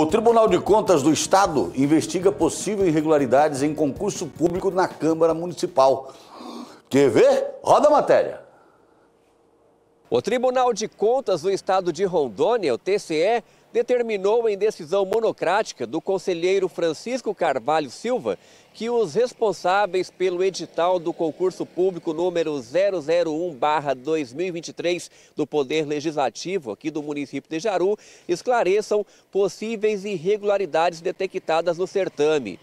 O Tribunal de Contas do Estado investiga possíveis irregularidades em concurso público na Câmara Municipal. Quer ver? Roda a matéria. O Tribunal de Contas do Estado de Rondônia, o TCE, determinou em decisão monocrática do conselheiro Francisco Carvalho Silva que os responsáveis pelo edital do concurso público número 001/2023 do Poder Legislativo aqui do município de Jaru esclareçam possíveis irregularidades detectadas no certame.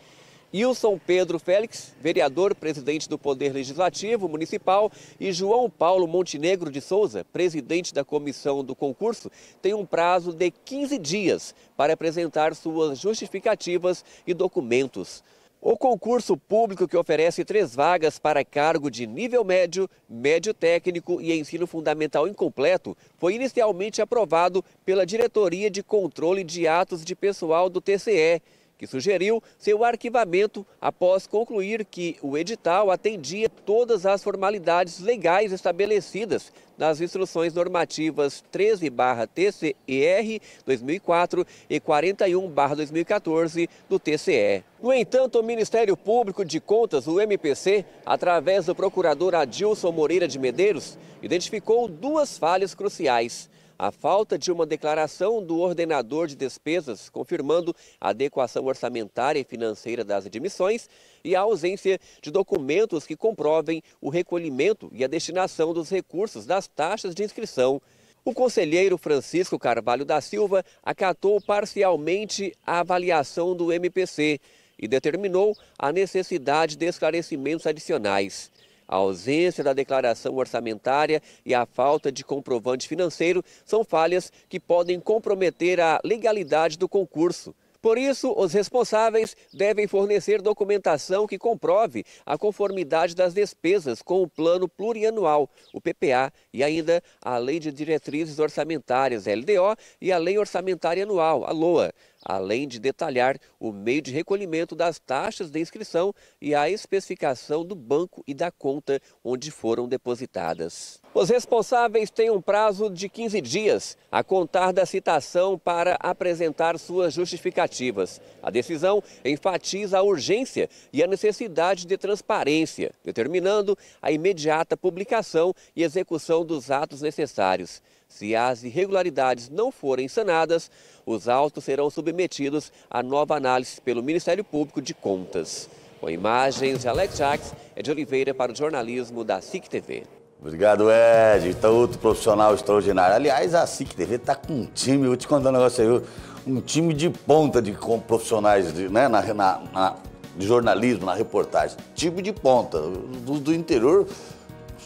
Wilson Pedro Félix, vereador, presidente do Poder Legislativo Municipal, e João Paulo Montenegro de Souza, presidente da comissão do concurso, têm um prazo de 15 dias para apresentar suas justificativas e documentos. O concurso público que oferece três vagas para cargo de nível médio, médio técnico e ensino fundamental incompleto foi inicialmente aprovado pela Diretoria de Controle de Atos de Pessoal do TCE que sugeriu seu arquivamento após concluir que o edital atendia todas as formalidades legais estabelecidas nas instruções normativas 13/TCER 2004 e 41/2014 do TCE. No entanto, o Ministério Público de Contas, o MPC, através do procurador Adilson Moreira de Medeiros, identificou duas falhas cruciais a falta de uma declaração do ordenador de despesas confirmando a adequação orçamentária e financeira das admissões e a ausência de documentos que comprovem o recolhimento e a destinação dos recursos das taxas de inscrição. O conselheiro Francisco Carvalho da Silva acatou parcialmente a avaliação do MPC e determinou a necessidade de esclarecimentos adicionais. A ausência da declaração orçamentária e a falta de comprovante financeiro são falhas que podem comprometer a legalidade do concurso. Por isso, os responsáveis devem fornecer documentação que comprove a conformidade das despesas com o Plano Plurianual, o PPA, e ainda a Lei de Diretrizes Orçamentárias, LDO, e a Lei Orçamentária Anual, a LOA além de detalhar o meio de recolhimento das taxas de inscrição e a especificação do banco e da conta onde foram depositadas. Os responsáveis têm um prazo de 15 dias a contar da citação para apresentar suas justificativas. A decisão enfatiza a urgência e a necessidade de transparência, determinando a imediata publicação e execução dos atos necessários. Se as irregularidades não forem sanadas, os autos serão submetidos a nova análise pelo Ministério Público de Contas. Com imagens de Alex Jacques, é de Oliveira para o jornalismo da SIC TV. Obrigado, Ed. Então, outro profissional extraordinário. Aliás, a SIC TV está com um time, vou te contar um negócio aí, um time de ponta de profissionais de, né, na, na, na, de jornalismo, na reportagem. Time de ponta. Do, do interior,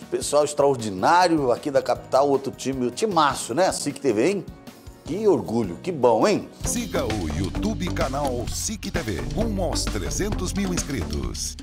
pessoal extraordinário aqui da capital, outro time, o timaço, né? A SIC TV, hein? Que orgulho, que bom, hein? Siga o YouTube canal SIC TV, com aos 300 mil inscritos.